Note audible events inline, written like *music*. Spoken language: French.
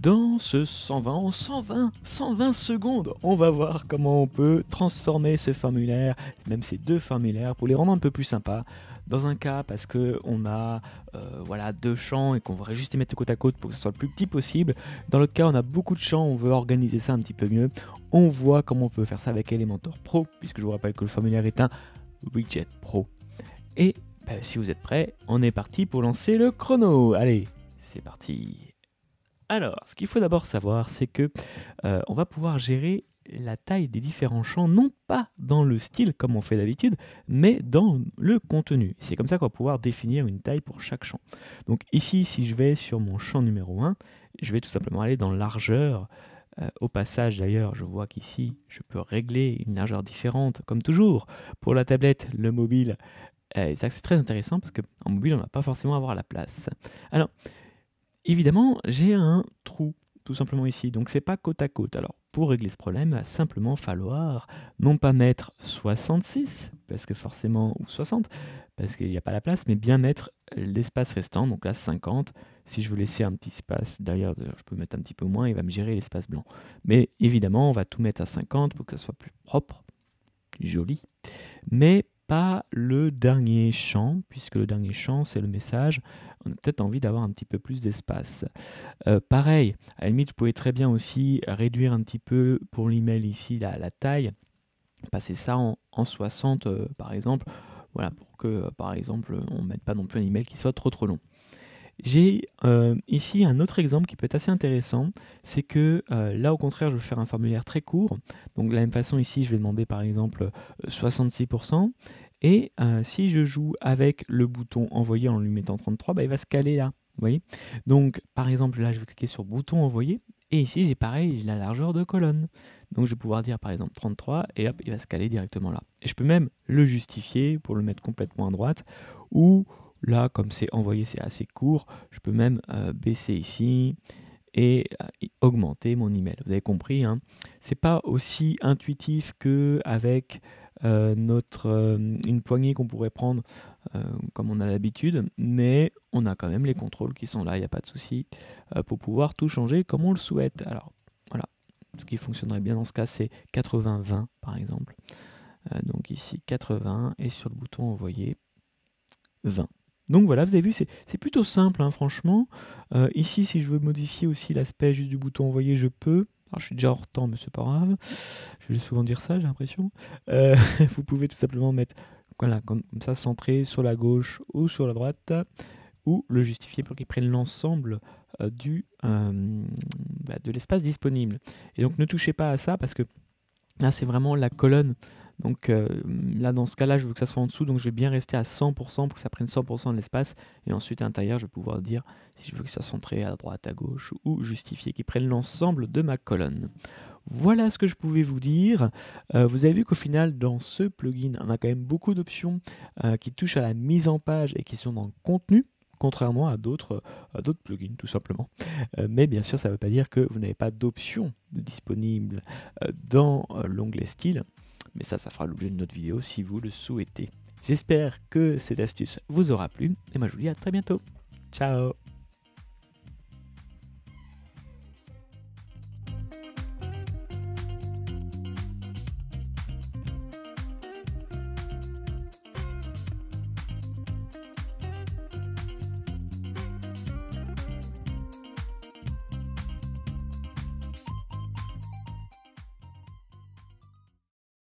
Dans ce 120, en 120, 120 secondes, on va voir comment on peut transformer ce formulaire, même ces deux formulaires, pour les rendre un peu plus sympas. Dans un cas, parce que on a euh, voilà, deux champs et qu'on voudrait juste les mettre côte à côte pour que ce soit le plus petit possible. Dans l'autre cas, on a beaucoup de champs, on veut organiser ça un petit peu mieux. On voit comment on peut faire ça avec Elementor Pro, puisque je vous rappelle que le formulaire est un widget pro. Et ben, si vous êtes prêts, on est parti pour lancer le chrono. Allez, c'est parti. Alors, ce qu'il faut d'abord savoir, c'est que euh, on va pouvoir gérer la taille des différents champs, non pas dans le style comme on fait d'habitude, mais dans le contenu. C'est comme ça qu'on va pouvoir définir une taille pour chaque champ. Donc ici, si je vais sur mon champ numéro 1, je vais tout simplement aller dans largeur. Euh, au passage d'ailleurs, je vois qu'ici, je peux régler une largeur différente, comme toujours, pour la tablette, le mobile. Euh, ça c'est très intéressant parce qu'en mobile, on ne va pas forcément avoir la place. Alors, Évidemment, j'ai un trou, tout simplement ici, donc c'est pas côte à côte. Alors, pour régler ce problème, il va simplement falloir non pas mettre 66, parce que forcément, ou 60, parce qu'il n'y a pas la place, mais bien mettre l'espace restant, donc là 50. Si je veux laisser un petit espace, d'ailleurs je peux mettre un petit peu moins, il va me gérer l'espace blanc. Mais évidemment, on va tout mettre à 50 pour que ça soit plus propre, joli. Mais pas le dernier champ, puisque le dernier champ, c'est le message. On a peut-être envie d'avoir un petit peu plus d'espace. Euh, pareil, à la limite, vous pouvez très bien aussi réduire un petit peu pour l'email ici la, taille, passer ça en, 60 euh, par exemple, voilà, pour que euh, par exemple on ne mette pas non plus un email qui soit trop trop long. J'ai euh, ici un autre exemple qui peut être assez intéressant, c'est que euh, là au contraire je vais faire un formulaire très court, donc de la même façon ici je vais demander par exemple 66%, euh, et si je joue avec le bouton envoyer en lui mettant 33, bah, il va se caler là, vous voyez Donc par exemple là je vais cliquer sur bouton envoyer, et ici j'ai pareil, la largeur de colonne. Donc je vais pouvoir dire par exemple 33 et hop, il va se caler directement là. Et je peux même le justifier pour le mettre complètement à droite ou Là, comme c'est envoyé, c'est assez court, je peux même euh, baisser ici et euh, augmenter mon email. Vous avez compris, hein. c'est pas aussi intuitif que avec euh, notre une poignée qu'on pourrait prendre comme on a l'habitude, mais on a quand même les contrôles qui sont là, il n'y a pas de souci pour pouvoir tout changer comme on le souhaite. Alors voilà, ce qui fonctionnerait bien dans ce cas, c'est 80-20 par exemple. donc ici 80 et sur le bouton envoyer 20. Donc voilà, vous avez vu, c'est plutôt simple, hein, franchement. Euh, ici, si je veux modifier aussi l'aspect juste du bouton envoyer, je peux. Alors, ah, je suis déjà hors temps, mais c'est pas grave. Je vais souvent dire ça, j'ai l'impression. Euh, *laughs* vous pouvez tout simplement mettre, voilà, comme, ça, centré sur la gauche ou sur la droite, ou le justifier pour qu'il prenne l'ensemble euh, du bah, de l'espace disponible. Et donc, ne touchez pas à ça parce que là, c'est vraiment la colonne donc euh, là, dans ce cas-là, je veux que ça soit en dessous, donc je vais bien rester à 100% pour que ça prenne 100% de l'espace. Et ensuite, à l'intérieur, je vais pouvoir dire si je veux que ça soit centré à droite, à gauche, ou justifié qu'il prenne l'ensemble de ma colonne. Voilà ce que je pouvais vous dire. Euh, vous avez vu qu'au final, dans ce plugin, on a quand même beaucoup d'options euh, qui touchent à la mise en page et qui sont dans le contenu contrairement à d'autres plugins tout simplement. mais bien sûr, ça ne veut pas dire que vous n'avez pas d'options disponibles dans l'onglet style mais ça, ça fera l'objet de notre vidéo si vous le souhaitez. J'espère que cette astuce vous aura plu, et moi je vous dis à très bientôt. Ciao